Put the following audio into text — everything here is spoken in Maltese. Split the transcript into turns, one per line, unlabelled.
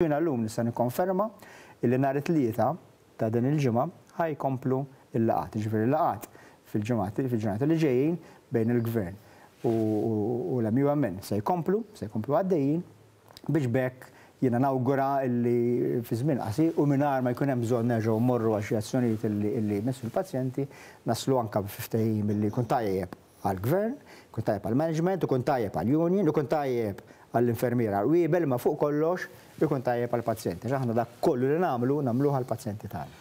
Jena l-lum nista' nikkonferma illi nhar it-tlieta ta' din il-ġimgħa ħajkomplu il-laqat, ġifieri il-laqat fil-ġimgħat li ġejjin bejn il-gvern u l-MUMN se jkomplu, se jkomplu għaddejjin biex bekk jiena nawgura illi fi żmien qasi u mingħajr ma jkun hemm bżonn nerġgħu mmorru xi azzjonijiet illi messu l-pazjenti naslu anke b'ftehim illi kun tajjeb għal-gvern, kun tajjeb għal-management, u kun tajjeb għal-union, u kun tajjeb għall-infermiera. għal-wibel, ma fuq kollox, ikun tajjeb għal-pazjenti. ċaħna da kollu li namlu, namlu għal-pazjenti tal.